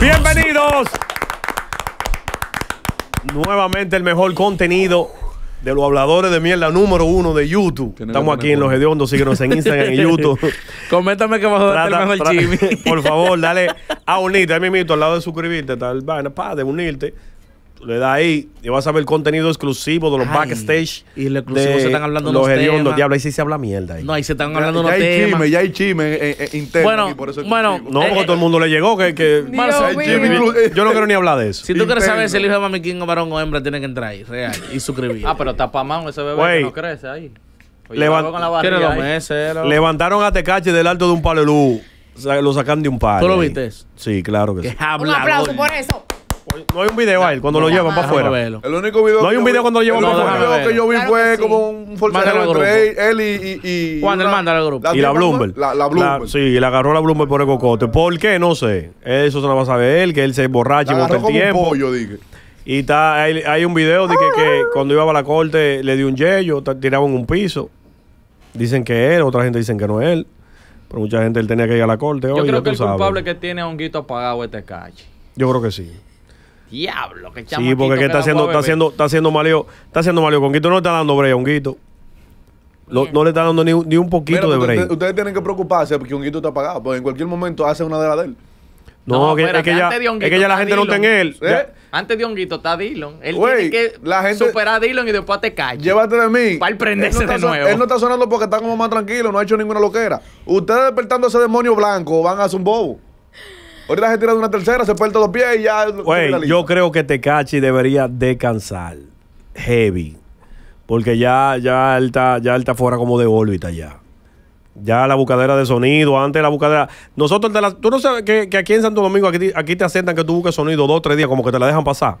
Bienvenidos. Nuevamente el mejor contenido de los habladores de mierda número uno de YouTube. Estamos aquí en Los Hediondos, síguenos en Instagram y YouTube. Coméntame que vas a el Por favor, dale a unirte, mi mito al lado de suscribirte, tal vaina, para de unirte le da ahí y vas a ver contenido exclusivo de los backstage. Y lo exclusivo se están hablando los hediondos. Diablo, ahí sí se habla mierda. Ahí. No, ahí se están hablando ya, unos ya hay chime ya eh, hay eh, chime interno. Bueno, bueno. No, porque eh, todo el mundo le llegó. que, que Yo no quiero ni hablar de eso. Si tú quieres saber si el hijo de Mami King o varón o hembra, tiene que entrar ahí, real, y suscribir. ah, pero pa' ese bebé que no crece ahí. Levantaron a Tecache del alto de un palo Lo sacan de un palo. ¿Tú lo viste? Sí, claro que, sí. Un aplauso por eso. No hay un video él cuando lo llevan para afuera. El único video. No hay un video cuando lo llevan para afuera. El único video que yo vi fue como un forcejeo entre él y. y, y Juan, al grupo. Y la Bloomberg. La, la Bloomberg. sí, y le agarró la Bloomberg por el cocote. ¿Por qué? No sé. Eso se lo va a saber él, que él se borracha y el tiempo. Y está, hay, un video de que, cuando iba a la corte le dio un yello, en un piso. Dicen que él, otra gente dicen que no es él. Pero mucha gente él tenía que ir a la corte. Yo creo que el culpable que tiene a guito apagado este calle. Yo creo que sí. Diablo, qué chamo Sí, porque está, haciendo, está haciendo, está haciendo maleo, está haciendo maleo. Conquito no le está dando brea, Honguito. No, no le está dando ni, ni un poquito de brea. Ustedes, tienen que preocuparse porque Honguito está apagado, porque en cualquier momento hace una de la de él. No, que, es, que ya, la gente no está en él. ¿Eh? Antes de Honguito está Dillon. Él tiene que superar a Dillon y después te calla. Llévate de mí. Para prenderse de nuevo. Él no está sonando porque está como más tranquilo, no ha hecho ninguna loquera. Ustedes despertando ese demonio blanco van a hacer un bobo. Ahorita gente tira de una tercera, se puede los pies y ya. Güey, yo creo que Tecachi debería descansar. Heavy. Porque ya, ya, él está, ya fuera como de órbita ya. Ya la buscadera de sonido, antes la buscadera. Nosotros Tú no sabes que, aquí en Santo Domingo, aquí, te aceptan que tú busques sonido dos o tres días, como que te la dejan pasar.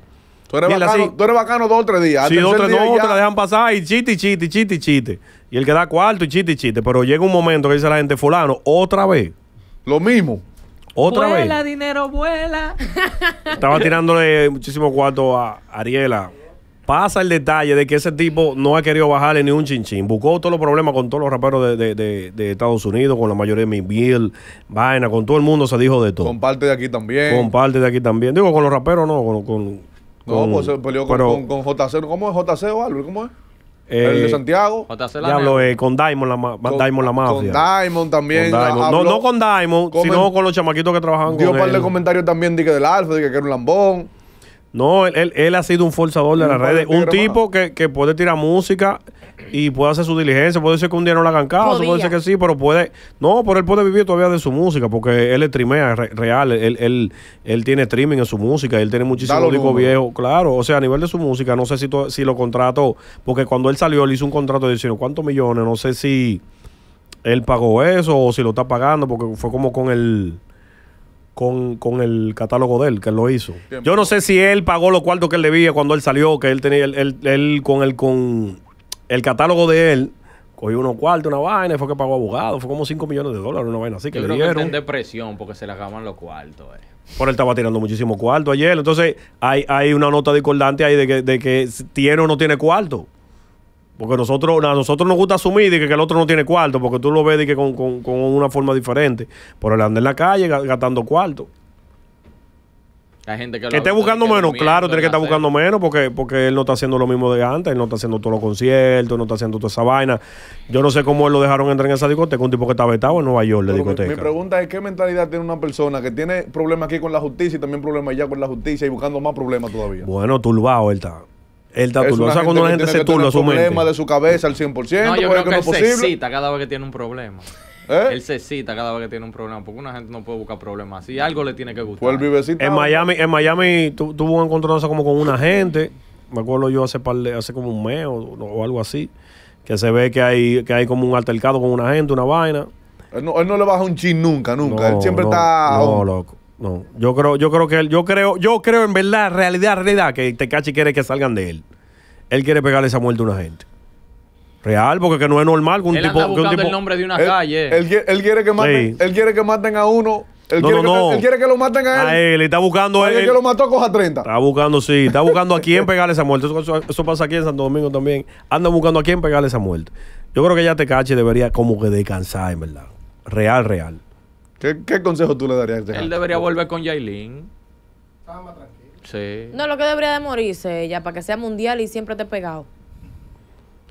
Tú eres, bacano, dos o tres días. Sí, dos o tres, días, no, te la dejan pasar y chiste, chiste, chiste, chiste. Y el que da cuarto y chiste, chiste. Pero llega un momento que dice la gente, fulano, otra vez. Lo mismo. Otra vuela, vez. dinero, vuela. Estaba tirándole muchísimo cuarto a Ariela. Pasa el detalle de que ese tipo no ha querido bajarle ni un chinchín. Buscó todos los problemas con todos los raperos de, Estados Unidos, con la mayoría de mi Bill, vaina, con todo el mundo se dijo de todo. Con parte de aquí también. Con parte de aquí también. Digo, con los raperos no, con. con no, pues se peleó con, JC. ¿Cómo es JC o ¿Cómo es? Eh, el de Santiago. hablo eh, con Diamond la, con, Diamond la mafia. Con Diamond también. no, no con Diamond, sino con los chamaquitos que trabajaban con él. Dio un par de comentarios también de que del Alfa, de que era un lambón. No, él, él, ha sido un forzador de las redes. Un tipo que, que, puede tirar música y puede hacer su diligencia. Puede ser que un día no la hagan caso, puede ser que sí, pero puede. No, pero él puede vivir todavía de su música porque él es trimea real. Él, él, tiene streaming en su música. Él tiene muchísimo público viejo. claro. O sea, a nivel de su música, no sé si, si lo contrató. Porque cuando él salió, le hizo un contrato de diciendo cuántos millones. No sé si él pagó eso o si lo está pagando porque fue como con el con, con, el catálogo de él, que lo hizo. Yo no sé si él pagó los cuartos que él debía cuando él salió, que él tenía, él, él, con el con el catálogo de él, cogió unos cuartos, una vaina, Y fue que pagó abogado, fue como 5 millones de dólares, una vaina así que Yo le creo Que en depresión porque se le acaban los cuartos. Eh. Por él estaba tirando muchísimo cuarto ayer. Entonces, hay, una nota discordante ahí de que, de que tiene o no tiene cuarto. Porque nosotros, a nosotros nos gusta asumir que, el otro no tiene cuarto, porque tú lo ves de con, una forma diferente. Por él anda en la calle gastando cuarto. gente que, que esté buscando menos, claro, tiene que estar buscando menos porque, porque él no está haciendo lo mismo de antes, él no está haciendo todos los conciertos, no está haciendo toda esa vaina. Yo no sé cómo él lo dejaron entrar en esa discoteca, un tipo que está vetado en Nueva York de discoteca. Mi, mi, pregunta es qué mentalidad tiene una persona que tiene problemas aquí con la justicia y también problemas allá con la justicia y buscando más problemas todavía. Bueno, turbado él está. El sea cuando una gente se su mente. problema de su cabeza al 100%. yo creo que, él se cita cada vez que tiene un problema. ¿Eh? Él se excita cada vez que tiene un problema, porque una gente no puede buscar problemas si Algo le tiene que gustar. Pues en Miami, en Miami tuvo un encontronazo como con una gente. Me acuerdo yo hace, par hace como un mes o, algo así. Que se ve que hay, que hay como un altercado con una gente, una vaina. Él no, le baja un chin nunca, nunca. él siempre está. No, loco no. Yo creo, yo creo que él, yo creo, yo creo en verdad, realidad, realidad, que Tecachi quiere que salgan de él. Él quiere pegarle esa muerte a una gente. Real, porque que no es normal que un tipo. buscando el nombre de una calle. Él, quiere que maten, él quiere que maten a uno él, no, quiere que, él, quiere que, lo maten a él. A él, está buscando a él. El que lo mató coja 30. Está buscando, sí. Está buscando a quién pegarle esa muerte. Eso, pasa aquí en Santo Domingo también. Anda buscando a quién pegarle esa muerte. Yo creo que ya Tecachi debería como que descansar, en verdad. Real, real. ¿Qué, consejo tú le darías a este Él debería volver con Yailin. más tranquilo. Sí. No, lo que debería de morirse ella, para que sea mundial y siempre esté pegado.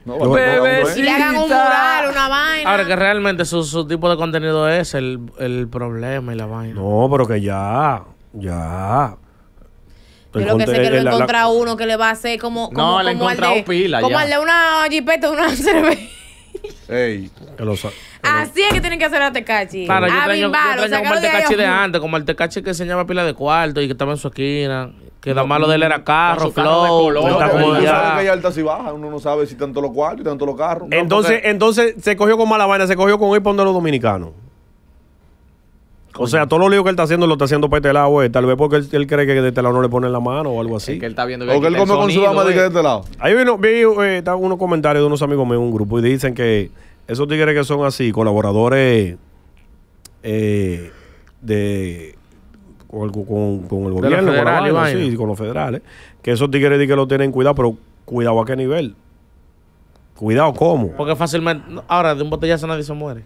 No, y le hagan un mural, una vaina. Ahora que realmente su, tipo de contenido es el, el, problema y la vaina. No, pero que ya, ya. Yo lo que sé que no encontrado uno que le va a hacer como, como, no, como le al de, pila, como al de una jipeta, una cerveza. Así es que tienen que hacer a Tecachi. Claro, yo a como el de tecachi de antes, como el tecachi que enseñaba pila de cuarto y que estaba en su esquina. Que da malo de él era carro, está que hay altas y bajas, uno no sabe si tanto los cuartos y tanto los carros. Entonces, entonces se cogió con mala vaina, se cogió con el para dominicano los dominicanos. O sea, todo los lío que él está haciendo lo está haciendo para este lado, güey. Eh. Tal vez porque él, cree que de este lado no le ponen la mano o algo así. o que él come con su dama eh. de este lado. Ahí vino, vi eh, unos comentarios de unos amigos míos en un grupo y dicen que esos tigres que son así, colaboradores eh, con, el gobierno, con, los federales, que esos tigres que lo tienen cuidado, pero cuidado a qué nivel. Cuidado cómo. Porque fácilmente, ahora de un botellazo nadie se muere.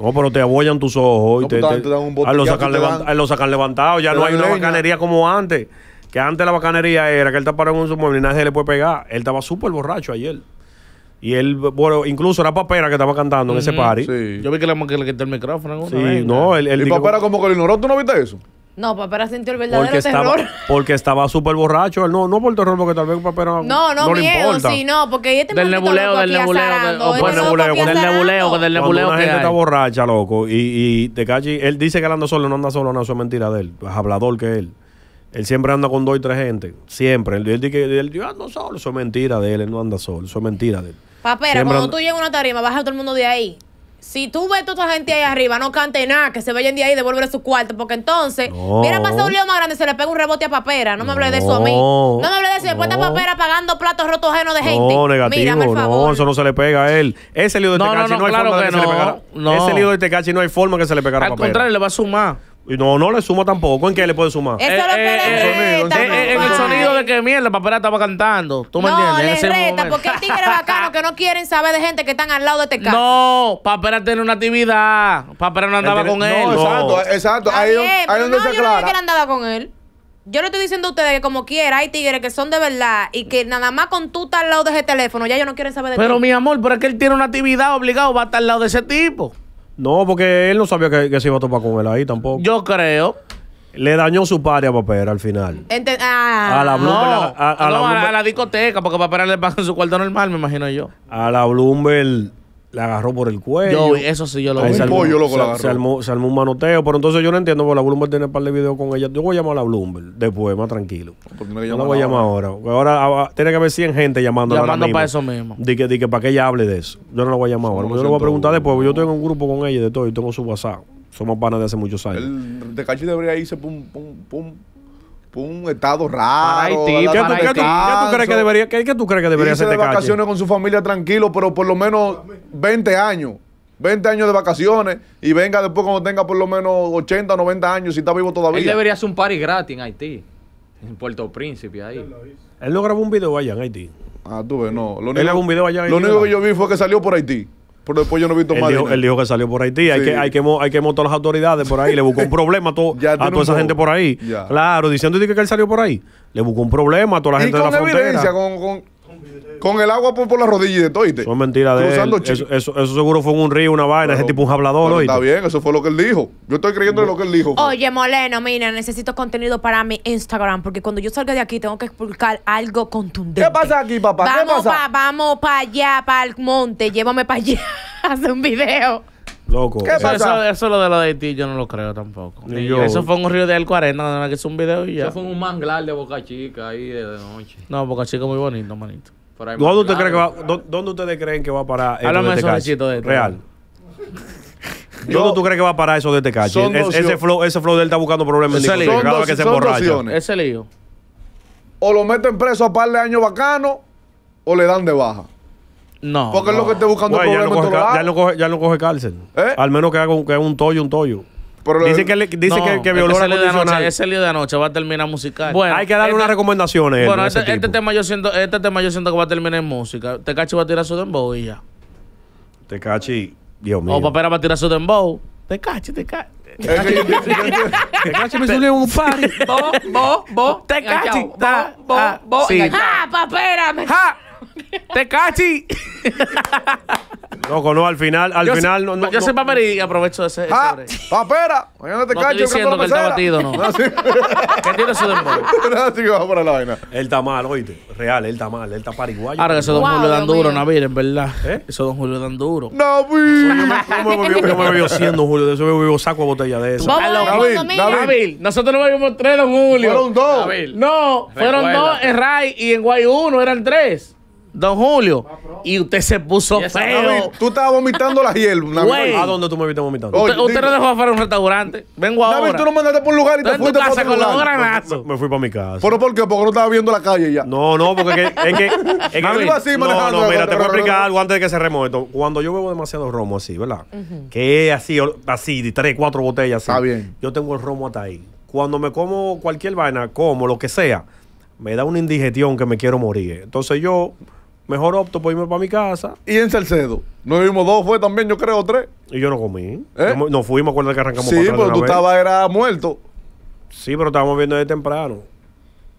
No, pero te abollan tus ojos. No, y pues, te, dan un a, lo sacan levantado. Ya no hay una bacanería como antes. Que antes la bacanería era que él tapara en su mueble y le puede pegar. Él estaba súper borracho ayer. Y él, bueno, incluso era Papera que estaba cantando en ese party. Yo vi que le, que quité el micrófono. Sí, no, y Papera como que lo ignoró. ¿Tú no viste eso? No, papera, pues, sintió el verdadero terror. porque estaba súper borracho. no, no por terror, porque tal vez papera pues, no, no, no, miedo, Sí, no, porque este Del nebuleo, del este pues, nebuleo. Del, nebuleo del nebuleo, del nebuleo. Cuando una gente está borracha, loco, y, y te cachi, él dice que él anda solo, no anda solo, no, eso es mentira de él. Es hablador que él. Él siempre anda con dos y tres gente. Siempre. Él, dice que él, yo ah, ando solo. Eso es mentira de él. Él no anda solo. Eso es mentira de él. Papera, cuando tú llegas a una tarima, baja todo el mundo de ahí si tú ves a toda la gente ahí arriba, no cante nada, que se vayan de ahí y devuelven a su cuarto, porque entonces, no. mira, pasa un lío más grande, se le pega un rebote a papera. No me hables de eso a mí. No me hables de eso, después no. de papera pagando platos rotos de gente. No, negativo, Mírame, por favor. no, eso no se le pega a él. Ese lío de Tecachi no, hay forma que, se le pegara. Ese lío de Tecachi no hay forma que se le pegara a papera. Al contrario, le va a sumar. Y No, no le sumo tampoco. ¿En qué le puede sumar? Eso lo eh, que eh, eh, en el sonido de que mierda, papera estaba cantando. ¿Tú me entiendes? No, le reta, porque hay tigre bacanos que no quieren saber de gente que están al lado de este caso. No, papera tiene una actividad. Papera no andaba con él. Exacto, no, exacto. Ahí, ahí donde no, yo No, que él andaba con él. Yo le estoy diciendo a ustedes que como quiera hay tigres que son de verdad y que nada más con tú estar al lado de ese teléfono, ya ellos no quieren saber de ti. Pero mi amor, pero es que él tiene una actividad obligado, va a estar al lado de ese tipo. No, porque él no sabía que, se iba a topar con él ahí tampoco. Yo creo. Le dañó su padre a Papera al final. Ah. a la No, a, la discoteca, porque Papera le en su cuarto normal, me imagino yo. A la Bloomberg la agarró por el cuello. Yo, eso sí, yo lo vi. Se armó, se armó, un manoteo, pero entonces yo no entiendo, porque la Bloomberg tiene un par de videos con ella. Yo voy a llamar a la Bloomberg después, más tranquilo. Ah, pues no, la voy a llamar ahora. ahora. Ahora ah, ah, tiene que haber 100 gente llamando Llamando para eso mismo. Di que, di que para que ella hable de eso. Yo no la voy a llamar ahora. Yo le voy a preguntar después, porque yo tengo un grupo con ella de todo y tengo su WhatsApp. Somos panas de hace muchos años. El de Cachi debería irse pum, pum, pum, un estado raro. ¿Qué, tú, crees que debería, qué, tú crees que debería hacer de este vacaciones con su familia tranquilo, pero por lo menos 20 años. 20 años de vacaciones y venga después cuando tenga por lo menos 80, 90 años si está vivo todavía. Él debería hacer un party gratis en Haití, en Puerto Príncipe, ahí. Él no grabó un video allá en Haití. Ah, tú ves, no. Él grabó un video allá en Haití. Lo único que yo vi fue que salió por Haití. Pero después yo no he visto más. Él dijo que salió por Haití. Hay, que, hay, que, hay que montar las autoridades por ahí. Le buscó un problema a, toda esa gente por ahí. Claro, diciendo que él salió por ahí. Le buscó un problema a toda la gente de la frontera. Con, con con el agua por, por la rodilla de todo. Son mentiras de Eso, eso, seguro fue un río, una vaina, ese tipo un hablador. hoy. está bien, eso fue lo que él dijo. Yo estoy creyendo en lo que él dijo. Oye, Moleno, mira, necesito contenido para mi Instagram, porque cuando yo salga de aquí tengo que explicar algo contundente. ¿Qué pasa aquí, papá? ¿Qué vamos vamos para allá, para el monte, llévame para allá, hace un video. Loco. ¿Qué pasa? Eso, es lo de lo de ti yo no lo creo tampoco. Eso fue un río de nada más que es un video y ya. Eso fue un manglar de Boca Chica ahí de noche. No, Boca Chica muy bonito, manito. ¿Dónde, usted cree que va, ¿Dónde ustedes creen que va a parar Eso de Tecachi? Este este Real. ¿Dónde tú crees que va a parar eso de este ese, flow, ese flow de él está buscando problemas en Ese cada vez que se Ese lío. O lo meten preso a par de años bacano, o le dan de baja. No. Porque es lo que está buscando ya, coge, ya, no coge, ya coge cárcel. ¿Eh? Al menos que haga un, que un toyo, un toyo dice que, le, dice que, que violó la condicional. Ese lío de anoche va a terminar musical. hay que darle este unas recomendaciones. Bueno, este, este tema yo siento, este tema yo siento que va a terminar en música. Tecachi va a tirar su dembow y ya. Tecachi, Dios mío. O Papera va a tirar su dembow. Tecachi, Tecachi. Tecachi me subió un party. Bo, bo, te Tecachi. bo, bo, bo. ¡Ja, papera! ¡Ja! ¡Tecachi! Loco, no, al final, al yo final. no, no, yo soy papera y aprovecho ese. ser... ah, papera. Ah, no Estoy diciendo que él está batido, no. Ah, qué tiene su demora. no, para la vaina. Él está mal, oíste. Real, él está mal. Él está pariguayo. Ahora que esos dos don Julio dan duro, Nabil, en verdad. ¿Eh? Esos don Julio dan duro. Navir. Yo me veo siendo Julio. De eso me veo saco a botella de eso. Navir, Navir. Nosotros no vimos tres, don Julio. Fueron dos. No, fueron dos en Ray y en Guay uno. Eran tres. Don Julio, y usted se puso feo. Tú estabas vomitando la hierba. ¿A dónde tú me viste vomitando? usted, no dejó afuera un restaurante. Vengo ahora. David, tú no mandaste por un lugar y te fuiste para con los Me, fui para mi casa. ¿Pero por qué? Porque no estaba viendo la calle ya. No, no, porque es que. Es que, así No, no, mira, te voy a explicar algo antes de que se esto Cuando yo bebo demasiado romo así, ¿verdad? Que es Que así, así, de tres, cuatro botellas así. Está bien. Yo tengo el romo hasta ahí. Cuando me como cualquier vaina, como lo que sea, me da una indigestión que me quiero morir. Entonces yo Mejor opto por irme para mi casa. ¿Y en Salcedo? Nos vimos dos, fue también, yo creo, tres. Y yo no comí. ¿Eh? No, fuimos, acuerda que arrancamos Sí, pero tú estabas, era muerto. Sí, pero estábamos viendo de temprano.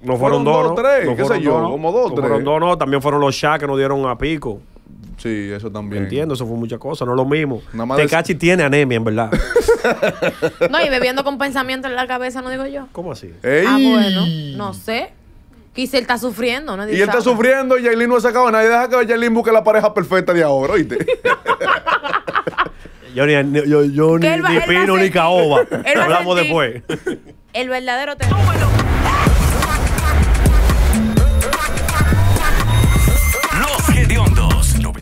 No fueron, dos, ¿no? tres, No qué sé dos, no fueron dos, no. También fueron los chats que nos dieron a pico. Sí, eso también. Entiendo, eso fue muchas cosas no es lo mismo. te tiene anemia, en verdad. No, y bebiendo con pensamiento en la cabeza, no digo yo. ¿Cómo así? Ah, bueno, no sé. Y él está sufriendo, ¿no? Y él está ah, sufriendo y Jailin no ha sacado nadie. Deja que Jailin busque la pareja perfecta de ahora, ¿oíste? yo ni, yo, Pino ni Caoba. Hablamos después. El verdadero tema.